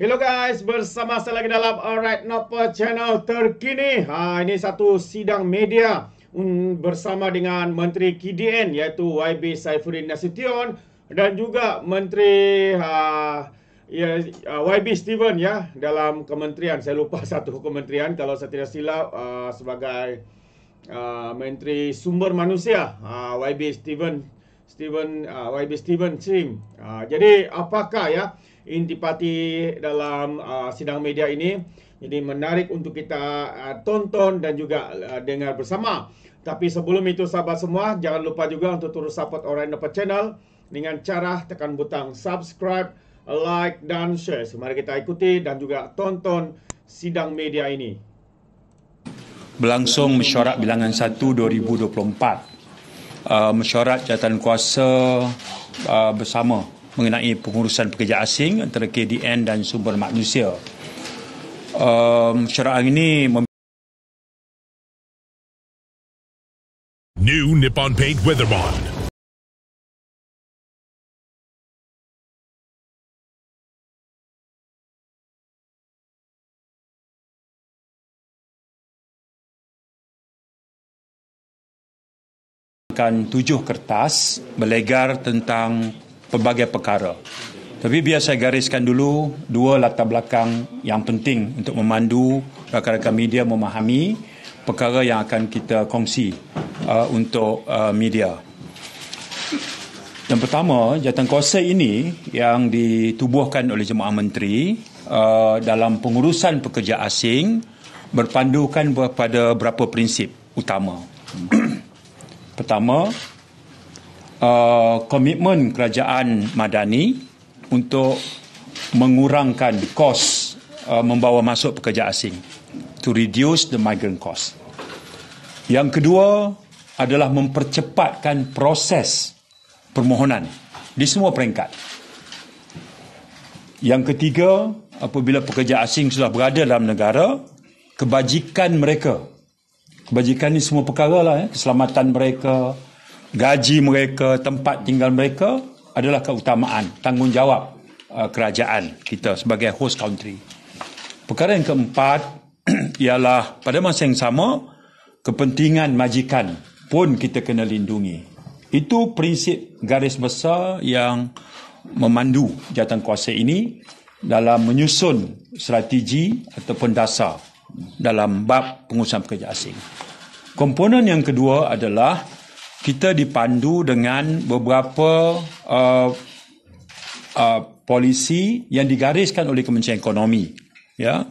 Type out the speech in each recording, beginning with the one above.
Hello guys, bersama saya lagi dalam Alright Nopo channel terkini. Ha, ini satu sidang media um, bersama dengan Menteri KDN iaitu YB Saifuddin Nasution dan juga Menteri ha, ya, uh, ya, YB Steven ya dalam kementerian. Saya lupa satu kementerian kalau saya tidak silap uh, sebagai uh, Menteri Sumber Manusia uh, ha, YB Steven Steven uh, YB Steven Sim. Uh, jadi apakah ya? intipati dalam uh, sidang media ini. Jadi menarik untuk kita uh, tonton dan juga uh, dengar bersama. Tapi sebelum itu sahabat semua, jangan lupa juga untuk terus support Orang Dapat Channel dengan cara tekan butang subscribe, like dan share. Mari kita ikuti dan juga tonton sidang media ini. Berlangsung mesyuarat bilangan 1 2024. Uh, mesyuarat jawatan kuasa uh, bersama mengenai pengurusan pekerja asing antara KDN dan sumber manusia. Um, syarahan ini mem- New Nippon Paint Weatherbond. tujuh kertas berlegar tentang pelbagai perkara. Tapi biar saya gariskan dulu dua latar belakang yang penting untuk memandu rakan-rakan media memahami perkara yang akan kita kongsi uh, untuk uh, media. Yang pertama, jawatan kuasa ini yang ditubuhkan oleh Jemaah Menteri uh, dalam pengurusan pekerja asing berpandukan kepada beberapa prinsip utama. pertama, Uh, komitmen uh, kerajaan madani untuk mengurangkan kos uh, membawa masuk pekerja asing to reduce the migrant cost. Yang kedua adalah mempercepatkan proses permohonan di semua peringkat. Yang ketiga, apabila pekerja asing sudah berada dalam negara, kebajikan mereka. Kebajikan ini semua perkara lah, ya. keselamatan mereka, gaji mereka, tempat tinggal mereka adalah keutamaan, tanggungjawab uh, kerajaan kita sebagai host country. Perkara yang keempat ialah pada masa yang sama kepentingan majikan pun kita kena lindungi. Itu prinsip garis besar yang memandu kuasa ini dalam menyusun strategi ataupun dasar dalam bab pengurusan pekerja asing. Komponen yang kedua adalah kita dipandu dengan beberapa uh, uh, polisi yang digariskan oleh Kementerian Ekonomi ya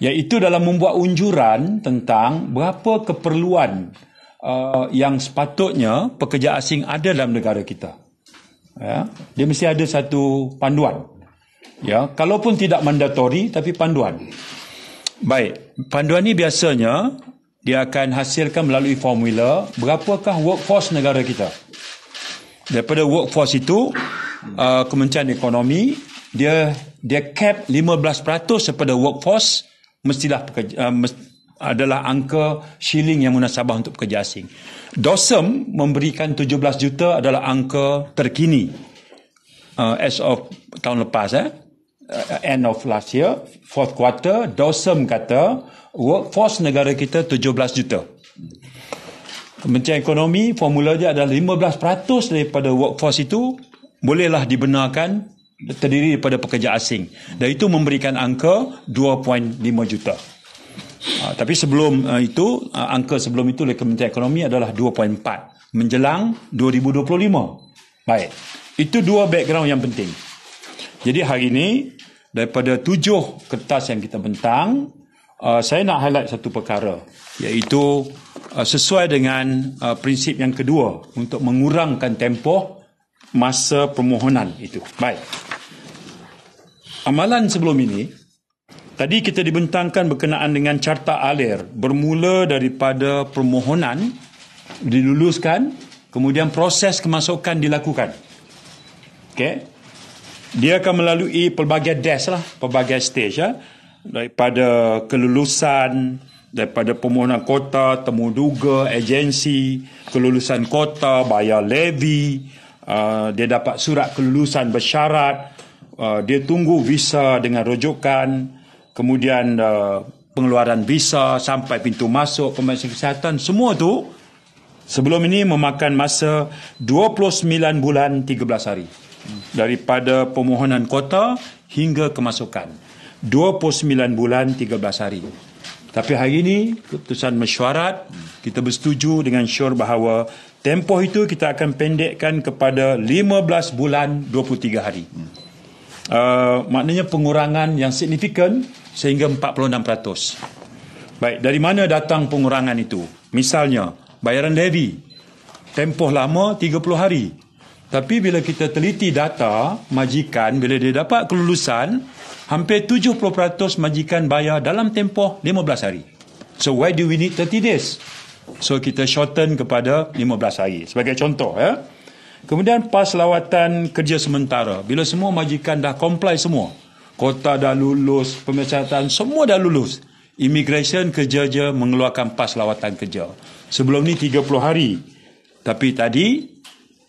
iaitu dalam membuat unjuran tentang berapa keperluan uh, yang sepatutnya pekerja asing ada dalam negara kita ya dia mesti ada satu panduan ya kalaupun tidak mandatori, tapi panduan baik panduan ini biasanya dia akan hasilkan melalui formula berapakah workforce negara kita. Daripada workforce itu, uh, Kementerian Ekonomi, dia dia cap 15% daripada workforce mestilah pekerja, uh, mest, adalah angka shilling yang munasabah untuk pekerja asing. DOSEM memberikan 17 juta adalah angka terkini uh, as of tahun lepas. Eh? uh, end of last year, fourth quarter, Dawson kata workforce negara kita 17 juta. Kementerian Ekonomi formula dia adalah 15% daripada workforce itu bolehlah dibenarkan terdiri daripada pekerja asing dan itu memberikan angka 2.5 juta. Uh, tapi sebelum uh, itu uh, angka sebelum itu oleh Kementerian Ekonomi adalah 2.4 menjelang 2025. Baik. Itu dua background yang penting. Jadi hari ini daripada tujuh kertas yang kita bentang, uh, saya nak highlight satu perkara, iaitu uh, sesuai dengan uh, prinsip yang kedua untuk mengurangkan tempoh masa permohonan itu. Baik. Amalan sebelum ini, tadi kita dibentangkan berkenaan dengan carta alir bermula daripada permohonan diluluskan, kemudian proses kemasukan dilakukan. Okay dia akan melalui pelbagai desk lah, pelbagai stage ya. Daripada kelulusan, daripada permohonan kota, temuduga, agensi, kelulusan kota, bayar levy, uh, dia dapat surat kelulusan bersyarat, uh, dia tunggu visa dengan rujukan, kemudian uh, pengeluaran visa sampai pintu masuk, pemeriksaan kesihatan, semua tu sebelum ini memakan masa 29 bulan 13 hari daripada permohonan kota hingga kemasukan 29 bulan 13 hari tapi hari ini keputusan mesyuarat kita bersetuju dengan syur bahawa tempoh itu kita akan pendekkan kepada 15 bulan 23 hari uh, maknanya pengurangan yang signifikan sehingga 46% baik dari mana datang pengurangan itu misalnya bayaran levy tempoh lama 30 hari tapi bila kita teliti data majikan bila dia dapat kelulusan hampir 70% majikan bayar dalam tempoh 15 hari. So why do we need 30 days? So kita shorten kepada 15 hari sebagai contoh ya. Kemudian pas lawatan kerja sementara bila semua majikan dah comply semua. Kota dah lulus, pemecatan semua dah lulus. Immigration kerja je mengeluarkan pas lawatan kerja. Sebelum ni 30 hari. Tapi tadi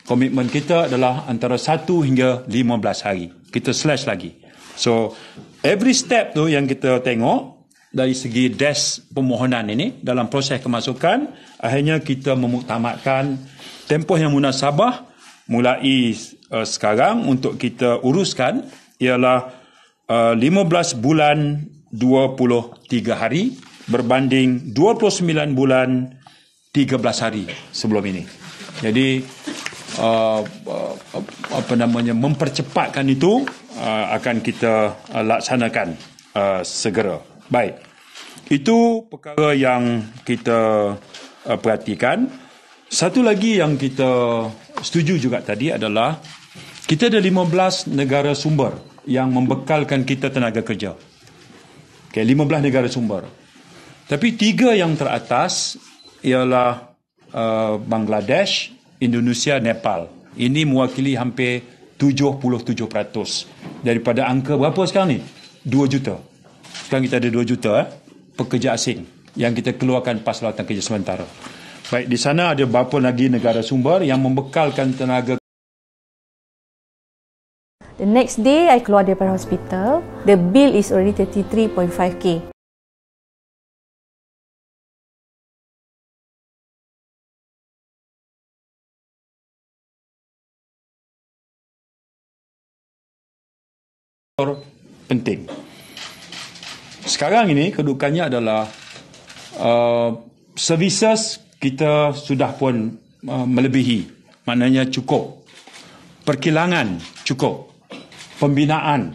komitmen kita adalah antara 1 hingga 15 hari. Kita slash lagi. So, every step tu yang kita tengok dari segi desk permohonan ini dalam proses kemasukan, akhirnya kita memutamatkan tempoh yang munasabah mulai uh, sekarang untuk kita uruskan ialah uh, eh, 15 bulan 23 hari berbanding 29 bulan 13 hari sebelum ini. Jadi, uh, apa namanya mempercepatkan itu uh, akan kita uh, laksanakan uh, segera. Baik. Itu perkara yang kita uh, perhatikan. Satu lagi yang kita setuju juga tadi adalah kita ada 15 negara sumber yang membekalkan kita tenaga kerja. Okay, 15 negara sumber. Tapi tiga yang teratas ialah uh, Bangladesh, Indonesia, Nepal. Ini mewakili hampir 77% daripada angka berapa sekarang ni? 2 juta. Sekarang kita ada 2 juta eh? pekerja asing yang kita keluarkan pas lawatan kerja sementara. Baik, di sana ada berapa lagi negara sumber yang membekalkan tenaga The next day, I keluar daripada hospital. The bill is already 33.5k. penting. Sekarang ini kedudukannya adalah uh, services kita sudah pun uh, melebihi, maknanya cukup. Perkilangan cukup. Pembinaan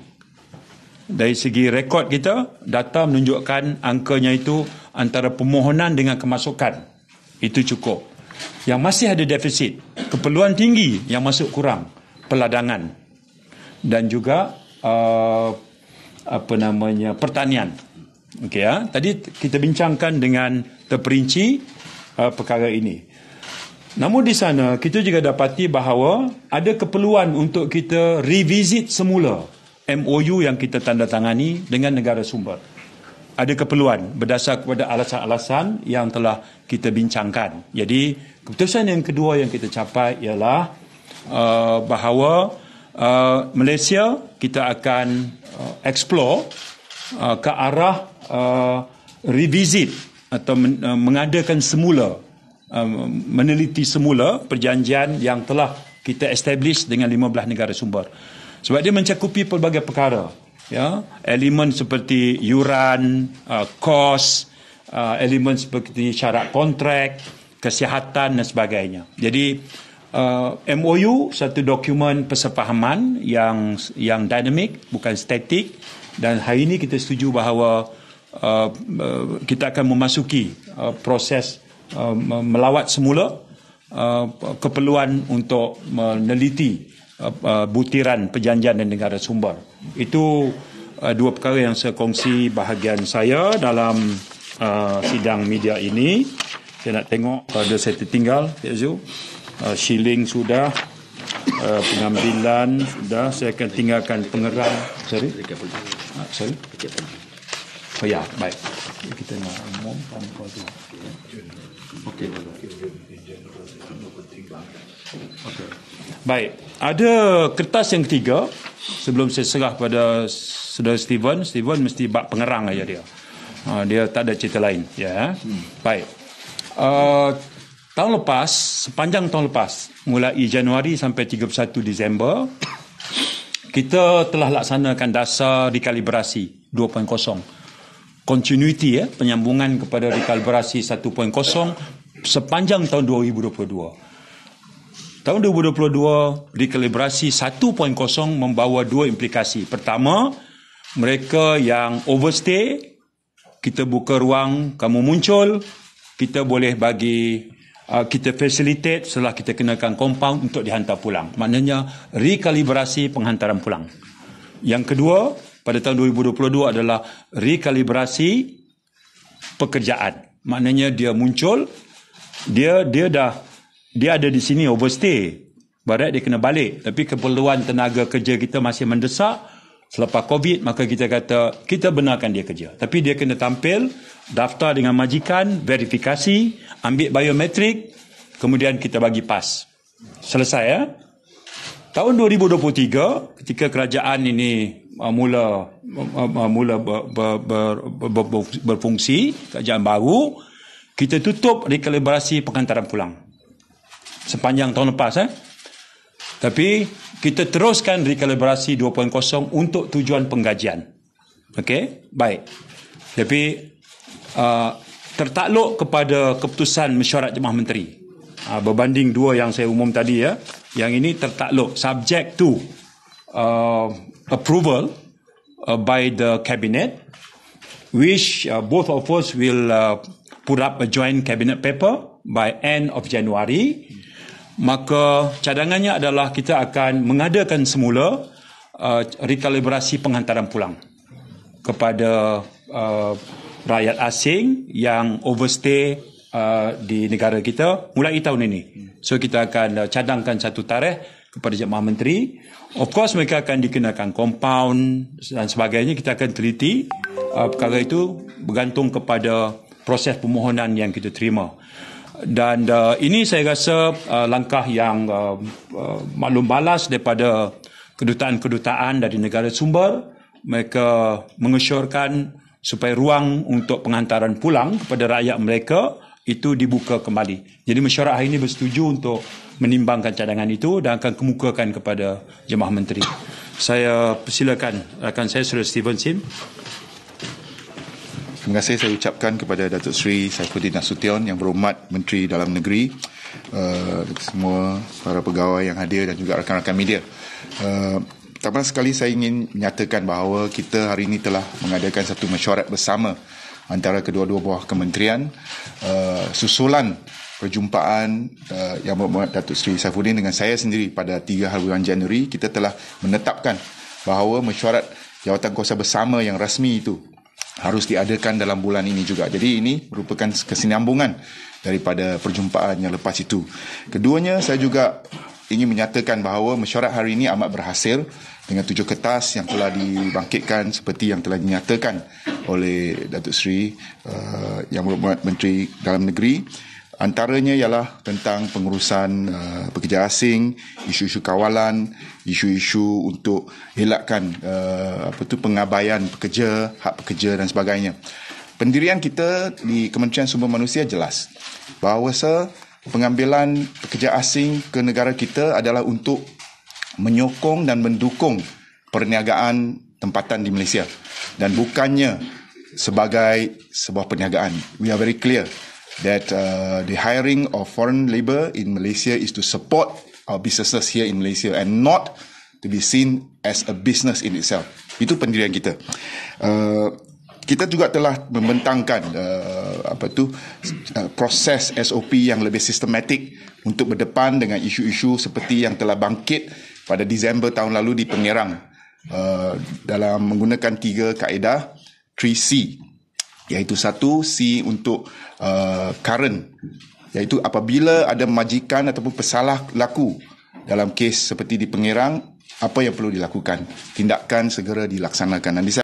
dari segi rekod kita, data menunjukkan angkanya itu antara permohonan dengan kemasukan. Itu cukup. Yang masih ada defisit, keperluan tinggi yang masuk kurang, peladangan dan juga uh, apa namanya pertanian. Okey ya. Tadi kita bincangkan dengan terperinci uh, perkara ini. Namun di sana kita juga dapati bahawa ada keperluan untuk kita revisit semula MOU yang kita tanda tangani dengan negara sumber. Ada keperluan berdasar kepada alasan-alasan yang telah kita bincangkan. Jadi keputusan yang kedua yang kita capai ialah uh, bahawa uh, Malaysia kita akan uh, explore uh, ke arah uh, revisit atau men, uh, mengadakan semula uh, meneliti semula perjanjian yang telah kita establish dengan 15 negara sumber sebab dia mencakupi pelbagai perkara ya elemen seperti yuran uh, kos uh, elemen seperti syarat kontrak kesihatan dan sebagainya jadi uh, MOU satu dokumen persefahaman yang yang dinamik bukan statik dan hari ini kita setuju bahawa uh, uh kita akan memasuki uh, proses uh, melawat semula uh, keperluan untuk meneliti uh, uh, butiran perjanjian dan negara sumber itu uh, dua perkara yang saya kongsi bahagian saya dalam uh, sidang media ini saya nak tengok ada saya tertinggal Pak Zul uh, shilling sudah uh, pengambilan sudah saya akan tinggalkan pengerang sorry ah, sorry oh ya baik kita nak umum tanpa tu okey okey baik ada kertas yang ketiga sebelum saya serah pada saudara Steven Steven mesti bab pengerang aja dia ah, dia tak ada cerita lain ya yeah. baik uh, Tahun lepas, sepanjang tahun lepas, mulai Januari sampai 31 Disember, kita telah laksanakan dasar rekalibrasi 2.0. Continuity ya, penyambungan kepada rekalibrasi 1.0 sepanjang tahun 2022. Tahun 2022, rekalibrasi 1.0 membawa dua implikasi. Pertama, mereka yang overstay, kita buka ruang, kamu muncul, kita boleh bagi Ah, kita facilitate setelah kita kenakan compound untuk dihantar pulang. Maknanya rekalibrasi penghantaran pulang. Yang kedua pada tahun 2022 adalah rekalibrasi pekerjaan. Maknanya dia muncul, dia dia dah dia ada di sini overstay. Barat dia kena balik. Tapi keperluan tenaga kerja kita masih mendesak selepas COVID maka kita kata kita benarkan dia kerja. Tapi dia kena tampil daftar dengan majikan, verifikasi, ambil biometrik, kemudian kita bagi pas. Selesai ya. Tahun 2023 ketika kerajaan ini uh, mula uh, uh, mula ber, ber, ber, ber, berfungsi kerajaan baru kita tutup rekalibrasi pengantaran pulang sepanjang tahun lepas eh tapi kita teruskan rekalibrasi 2.0 untuk tujuan penggajian. Okey, baik. Tapi uh, tertakluk kepada keputusan mesyuarat jemaah menteri. Uh, berbanding dua yang saya umum tadi ya. Yang ini tertakluk subject to uh, approval uh, by the cabinet which uh, both of us will uh, put up a joint cabinet paper by end of January maka cadangannya adalah kita akan mengadakan semula uh, rekalibrasi penghantaran pulang kepada uh, rakyat asing yang overstay uh, di negara kita mulai tahun ini. So kita akan uh, cadangkan satu tarikh kepada Jemaah Menteri. Of course mereka akan dikenakan compound dan sebagainya kita akan teliti uh, perkara itu bergantung kepada proses permohonan yang kita terima dan uh, ini saya rasa uh, langkah yang uh, uh, maklum balas daripada kedutaan-kedutaan dari negara sumber mereka mengesyorkan supaya ruang untuk penghantaran pulang kepada rakyat mereka itu dibuka kembali. Jadi mesyuarat hari ini bersetuju untuk menimbangkan cadangan itu dan akan kemukakan kepada jemaah menteri. Saya persilakan rakan saya Sir Steven Sim. Terima kasih saya ucapkan kepada Datuk Seri Saifuddin Nasution yang berhormat Menteri Dalam Negeri uh, semua para pegawai yang hadir dan juga rakan-rakan media. Uh, pertama sekali saya ingin menyatakan bahawa kita hari ini telah mengadakan satu mesyuarat bersama antara kedua-dua buah kementerian uh, susulan perjumpaan uh, yang berhormat Datuk Seri Saifuddin dengan saya sendiri pada 3 hari bulan Januari kita telah menetapkan bahawa mesyuarat jawatan kuasa bersama yang rasmi itu harus diadakan dalam bulan ini juga. Jadi ini merupakan kesinambungan daripada perjumpaan yang lepas itu. Keduanya saya juga ingin menyatakan bahawa mesyuarat hari ini amat berhasil dengan tujuh kertas yang telah dibangkitkan seperti yang telah dinyatakan oleh Datuk Seri uh, Yang merupakan Menteri Dalam Negeri. Antaranya ialah tentang pengurusan uh, pekerja asing, isu-isu kawalan, isu-isu untuk elakkan uh, apa tu pengabaian pekerja, hak pekerja dan sebagainya. Pendirian kita di Kementerian Sumber Manusia jelas bahawa pengambilan pekerja asing ke negara kita adalah untuk menyokong dan mendukung perniagaan tempatan di Malaysia dan bukannya sebagai sebuah perniagaan. We are very clear that uh, the hiring of foreign labor in Malaysia is to support our businesses here in Malaysia and not to be seen as a business in itself. Itu pendirian kita. Uh, kita juga telah membentangkan uh, apa tu uh, proses SOP yang lebih sistematik untuk berdepan dengan isu-isu seperti yang telah bangkit pada Disember tahun lalu di Pengerang uh, dalam menggunakan tiga kaedah 3C iaitu satu C untuk uh, current iaitu apabila ada majikan ataupun pesalah laku dalam kes seperti di Pengerang apa yang perlu dilakukan tindakan segera dilaksanakan Nanti saya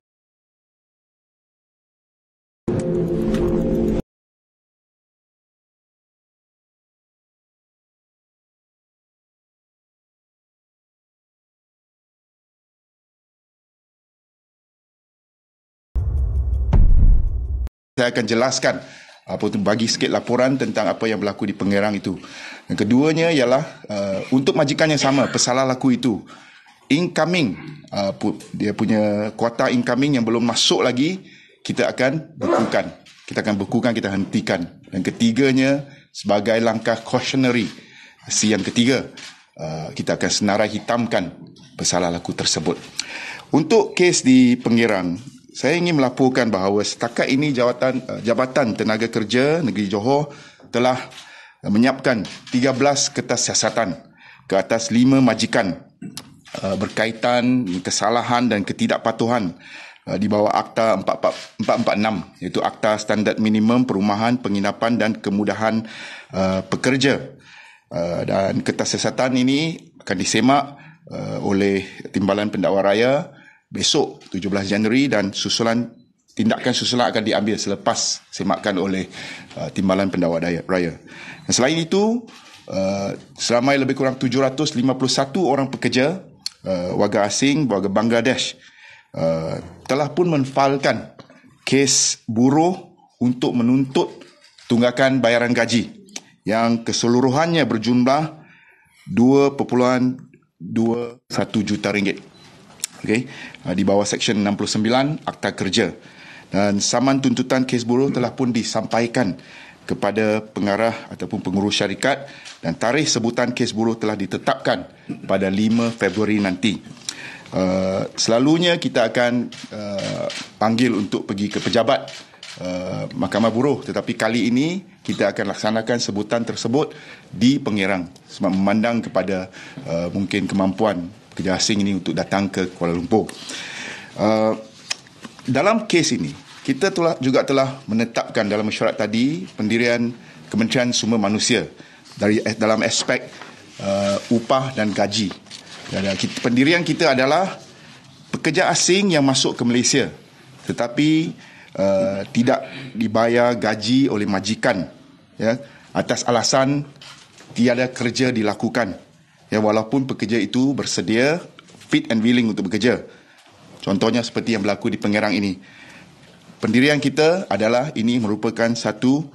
saya akan jelaskan apa tu bagi sikit laporan tentang apa yang berlaku di Pengerang itu. Yang keduanya ialah uh, untuk majikan yang sama pesalah laku itu incoming uh, dia punya kuota incoming yang belum masuk lagi kita akan bekukan. Kita akan bekukan kita hentikan. Yang ketiganya sebagai langkah cautionary si yang ketiga uh, kita akan senarai hitamkan pesalah laku tersebut. Untuk kes di Pengerang saya ingin melaporkan bahawa setakat ini jawatan eh, jabatan tenaga kerja negeri Johor telah menyiapkan 13 kertas siasatan ke atas 5 majikan eh, berkaitan kesalahan dan ketidakpatuhan eh, di bawah Akta 446 iaitu Akta Standard Minimum Perumahan Penginapan dan Kemudahan Pekerja dan kertas siasatan ini akan disemak oleh Timbalan Pendakwa Raya besok 17 Januari dan susulan tindakan susulan akan diambil selepas semakan oleh uh, timbalan pendawa daya, raya. Dan selain itu, uh, seramai lebih kurang 751 orang pekerja uh, warga asing warga Bangladesh uh, telah pun menfailkan kes buruh untuk menuntut tunggakan bayaran gaji yang keseluruhannya berjumlah 2.21 juta ringgit okay, uh, ah, di bawah Section 69 Akta Kerja. Dan saman tuntutan kes buruh telah pun disampaikan kepada pengarah ataupun pengurus syarikat dan tarikh sebutan kes buruh telah ditetapkan pada 5 Februari nanti. Uh, selalunya kita akan uh, panggil untuk pergi ke pejabat uh, Mahkamah Buruh tetapi kali ini kita akan laksanakan sebutan tersebut di pengirang sebab memandang kepada uh, mungkin kemampuan pekerja asing ini untuk datang ke Kuala Lumpur. Uh, dalam kes ini, kita telah, juga telah menetapkan dalam mesyuarat tadi pendirian Kementerian Sumber Manusia dari eh, dalam aspek uh, upah dan gaji. Uh, pendirian kita adalah pekerja asing yang masuk ke Malaysia tetapi uh, tidak dibayar gaji oleh majikan ya atas alasan tiada kerja dilakukan ya walaupun pekerja itu bersedia fit and willing untuk bekerja. Contohnya seperti yang berlaku di Pengerang ini. Pendirian kita adalah ini merupakan satu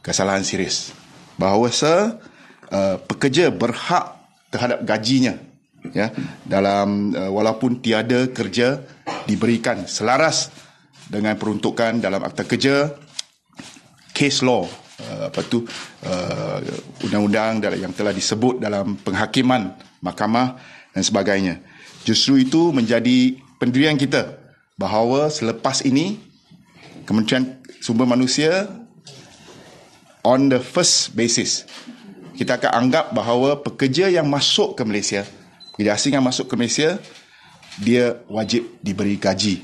kesalahan serius bahawa se uh, pekerja berhak terhadap gajinya ya dalam uh, walaupun tiada kerja diberikan selaras dengan peruntukan dalam akta kerja case law Eh, apa tu eh, undang-undang yang telah disebut dalam penghakiman mahkamah dan sebagainya. Justru itu menjadi pendirian kita bahawa selepas ini Kementerian Sumber Manusia on the first basis kita akan anggap bahawa pekerja yang masuk ke Malaysia, pekerja asing yang masuk ke Malaysia dia wajib diberi gaji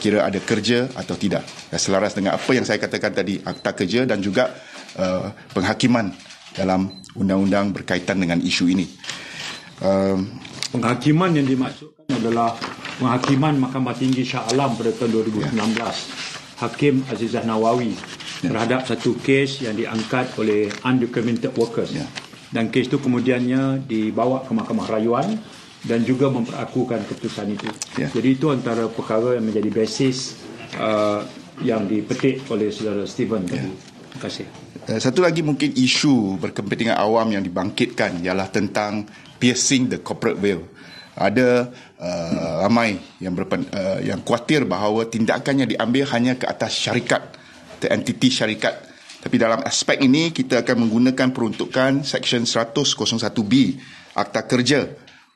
kira ada kerja atau tidak. Selaras dengan apa yang saya katakan tadi, akta kerja dan juga uh, penghakiman dalam undang-undang berkaitan dengan isu ini. Uh, penghakiman yang dimaksudkan adalah penghakiman Mahkamah Tinggi Shah Alam pada tahun 2019. Ya. Hakim Azizah Nawawi ya. terhadap satu kes yang diangkat oleh undocumented workers. Ya. Dan kes itu kemudiannya dibawa ke Mahkamah Rayuan dan juga memperakukan keputusan itu. Yeah. Jadi itu antara perkara yang menjadi basis uh, yang dipetik oleh saudara Stephen. Ya. tadi. Yeah. Terima kasih. Uh, satu lagi mungkin isu berkepentingan awam yang dibangkitkan ialah tentang piercing the corporate veil. Ada uh, ramai yang berpen, uh, yang kuatir bahawa tindakan yang diambil hanya ke atas syarikat, the entity syarikat. Tapi dalam aspek ini kita akan menggunakan peruntukan section 101B Akta Kerja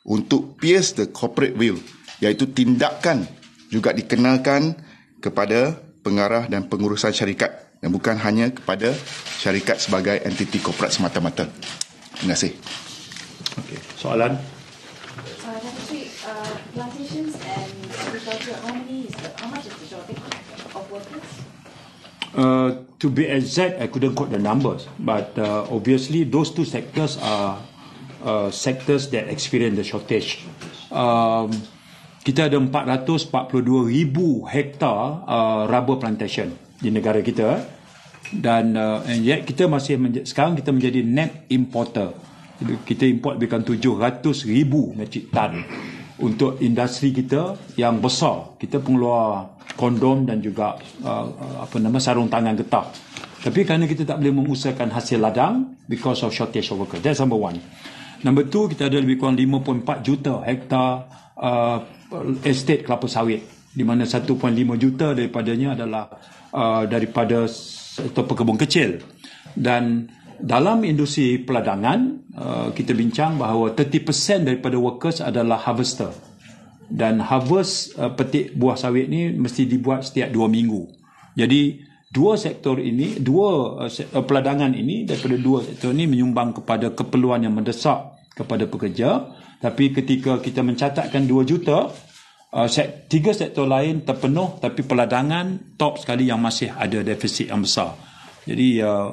untuk pierce the corporate will iaitu tindakan juga dikenalkan kepada pengarah dan pengurusan syarikat dan bukan hanya kepada syarikat sebagai entiti korporat semata-mata. Terima kasih. Okey, soalan uh, uh, uh, to be exact, I couldn't quote the numbers, but uh, obviously those two sectors are uh, sectors that experience the shortage. Um, kita ada 442 ribu hektar uh, rubber plantation di negara kita dan uh, and yet kita masih sekarang kita menjadi net importer. Kita import bukan 700 ribu metric ton untuk industri kita yang besar. Kita pengeluar kondom dan juga uh, uh, apa nama sarung tangan getah. Tapi kerana kita tak boleh mengusahakan hasil ladang because of shortage of workers. That's number one. Number two, kita ada lebih kurang 5.4 juta hektar uh, estate kelapa sawit di mana 1.5 juta daripadanya adalah uh, daripada sektor pekebun kecil. Dan dalam industri peladangan, uh, kita bincang bahawa 30% daripada workers adalah harvester. Dan harvest uh, petik buah sawit ni mesti dibuat setiap 2 minggu. Jadi, dua sektor ini, dua uh, peladangan ini daripada dua sektor ini menyumbang kepada keperluan yang mendesak kepada pekerja. Tapi ketika kita mencatatkan 2 juta, uh, sek, tiga sektor lain terpenuh tapi peladangan top sekali yang masih ada defisit yang besar. Jadi uh,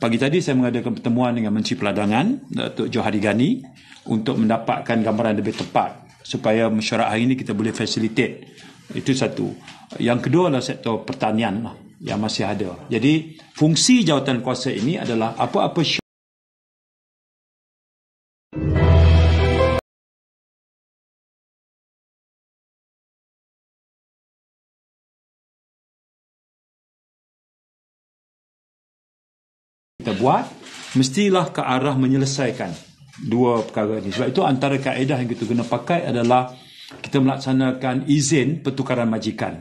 pagi tadi saya mengadakan pertemuan dengan Menteri Peladangan, Datuk Johari Gani untuk mendapatkan gambaran lebih tepat supaya mesyuarat hari ini kita boleh facilitate. Itu satu. Yang kedua adalah sektor pertanian lah yang masih ada. Jadi fungsi jawatan kuasa ini adalah apa-apa kita buat mestilah ke arah menyelesaikan dua perkara ini sebab itu antara kaedah yang kita guna pakai adalah kita melaksanakan izin pertukaran majikan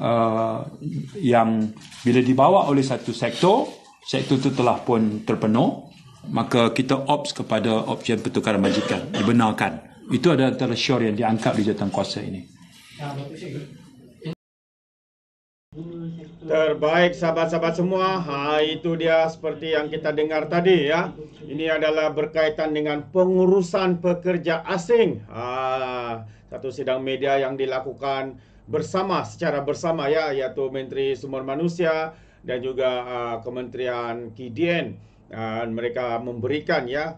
uh, yang bila dibawa oleh satu sektor sektor itu telah pun terpenuh maka kita opt kepada option pertukaran majikan dibenarkan itu adalah antara syor yang diangkat di jawatan kuasa ini Terbaik sahabat-sahabat semua. Ha itu dia seperti yang kita dengar tadi ya. Ini adalah berkaitan dengan pengurusan pekerja asing. Ha satu sidang media yang dilakukan bersama secara bersama ya iaitu Menteri Sumber Manusia dan juga uh, Kementerian KDN dan ha, mereka memberikan ya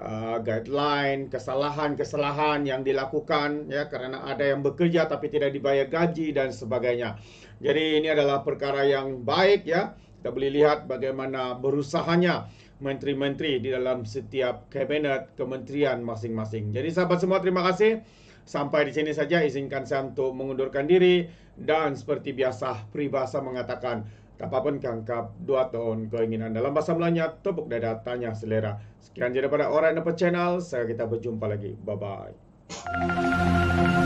uh, guideline kesalahan-kesalahan yang dilakukan ya kerana ada yang bekerja tapi tidak dibayar gaji dan sebagainya. Jadi ini adalah perkara yang baik ya. Kita boleh lihat bagaimana berusahanya menteri-menteri di dalam setiap kabinet kementerian masing-masing. Jadi sahabat semua terima kasih. Sampai di sini saja izinkan saya untuk mengundurkan diri dan seperti biasa peribahasa mengatakan kapapun kangkap dua tahun keinginan dalam bahasa Melayu tepuk dada tanya selera sekian pada orang dapat channel saya kita berjumpa lagi bye bye